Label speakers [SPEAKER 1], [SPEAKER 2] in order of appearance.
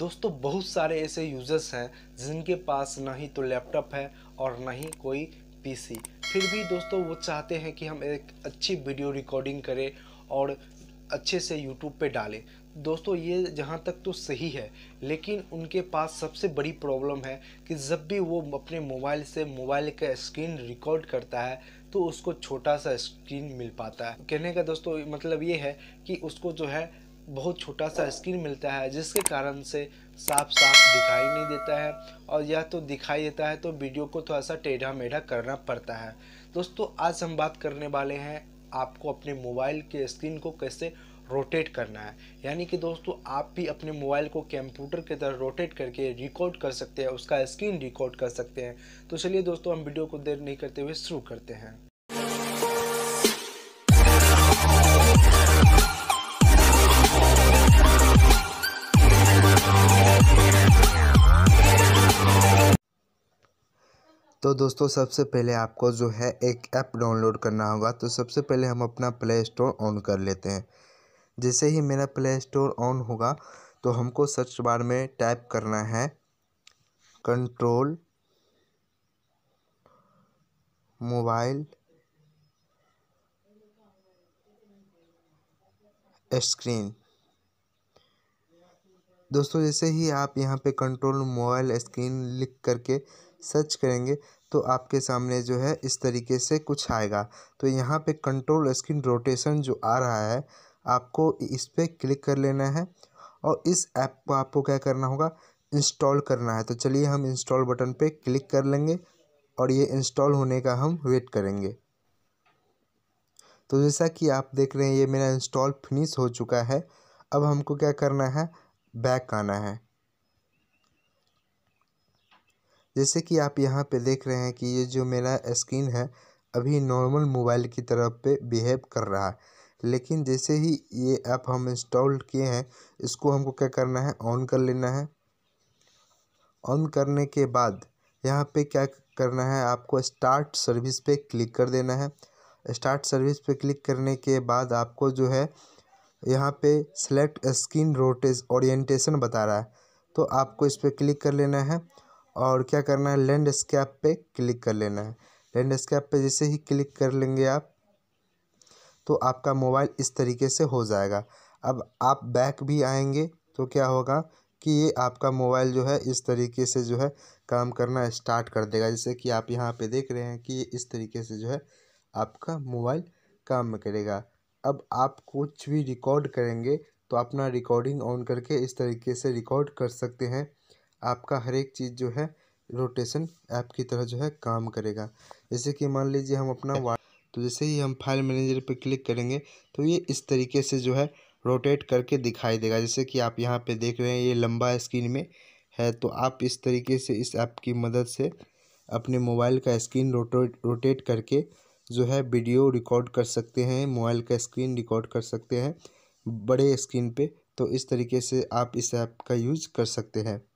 [SPEAKER 1] दोस्तों बहुत सारे ऐसे यूज़र्स हैं जिनके पास ना ही तो लैपटॉप है और ना ही कोई पीसी फिर भी दोस्तों वो चाहते हैं कि हम एक अच्छी वीडियो रिकॉर्डिंग करें और अच्छे से यूट्यूब पे डालें दोस्तों ये जहाँ तक तो सही है लेकिन उनके पास सबसे बड़ी प्रॉब्लम है कि जब भी वो अपने मोबाइल से मोबाइल का स्क्रीन रिकॉर्ड करता है तो उसको छोटा सा स्क्रीन मिल पाता है कहने का दोस्तों मतलब ये है कि उसको जो है बहुत छोटा सा स्क्रीन मिलता है जिसके कारण से साफ साफ दिखाई नहीं देता है और यह तो दिखाई देता है तो वीडियो को थोड़ा सा टेढ़ा मेढ़ा करना पड़ता है दोस्तों आज हम बात करने वाले हैं आपको अपने मोबाइल के स्क्रीन को कैसे रोटेट करना है यानी कि दोस्तों आप भी अपने मोबाइल को कंप्यूटर की तरह रोटेट करके रिकॉर्ड कर सकते हैं उसका स्क्रीन रिकॉर्ड कर सकते हैं तो चलिए दोस्तों हम वीडियो को देर नहीं करते हुए शुरू करते हैं
[SPEAKER 2] तो दोस्तों सबसे पहले आपको जो है एक ऐप डाउनलोड करना होगा तो सबसे पहले हम अपना प्ले स्टोर ऑन कर लेते हैं जैसे ही मेरा प्ले स्टोर ऑन होगा तो हमको सर्च बार में टाइप करना है कंट्रोल मोबाइल स्क्रीन दोस्तों जैसे ही आप यहाँ पे कंट्रोल मोबाइल स्क्रीन लिख करके सर्च करेंगे तो आपके सामने जो है इस तरीके से कुछ आएगा तो यहाँ पे कंट्रोल स्क्रीन रोटेशन जो आ रहा है आपको इस पर क्लिक कर लेना है और इस ऐप को आपको क्या करना होगा इंस्टॉल करना है तो चलिए हम इंस्टॉल बटन पे क्लिक कर लेंगे और ये इंस्टॉल होने का हम वेट करेंगे तो जैसा कि आप देख रहे हैं ये मेरा इंस्टॉल फिनिश हो चुका है अब हमको क्या करना है बैक आना है जैसे कि आप यहाँ पे देख रहे हैं कि ये जो मेरा स्क्रीन है अभी नॉर्मल मोबाइल की तरफ पे बिहेव कर रहा है लेकिन जैसे ही ये ऐप हम इंस्टॉल किए हैं इसको हमको क्या करना है ऑन कर लेना है ऑन करने के बाद यहाँ पे क्या करना है आपको स्टार्ट सर्विस पे क्लिक कर देना है स्टार्ट सर्विस पे क्लिक करने के बाद आपको जो है यहाँ पे सेलेक्ट स्क्रीन रोटेज ओरिएंटेशन बता रहा है तो आपको इस पर क्लिक कर लेना है और क्या करना है लैंडस्केप पे क्लिक कर लेना है लैंडस्केप पे जैसे ही क्लिक कर लेंगे आप तो आपका मोबाइल इस तरीके से हो जाएगा अब आप बैक भी आएंगे तो क्या होगा कि ये आपका मोबाइल जो है इस तरीके से जो है काम करना स्टार्ट कर देगा जैसे कि आप यहाँ पे देख रहे हैं कि ये इस तरीके से जो है आपका मोबाइल काम करेगा अब आप कुछ भी रिकॉर्ड करेंगे तो अपना रिकॉर्डिंग ऑन करके इस तरीके से रिकॉर्ड कर सकते हैं आपका हर एक चीज़ जो है रोटेशन ऐप की तरह जो है काम करेगा जैसे कि मान लीजिए हम अपना वा तो जैसे ही हम फाइल मैनेजर पर क्लिक करेंगे तो ये इस तरीके से जो है रोटेट करके दिखाई देगा जैसे कि आप यहाँ पे देख रहे हैं ये लंबा स्क्रीन में है तो आप इस तरीके से इस ऐप की मदद से अपने मोबाइल का स्क्रीन रोटेट रोटेट करके जो है वीडियो रिकॉर्ड कर सकते हैं मोबाइल का स्क्रीन रिकॉर्ड कर सकते हैं बड़े स्क्रीन पे तो इस तरीके से आप इस ऐप का यूज कर सकते हैं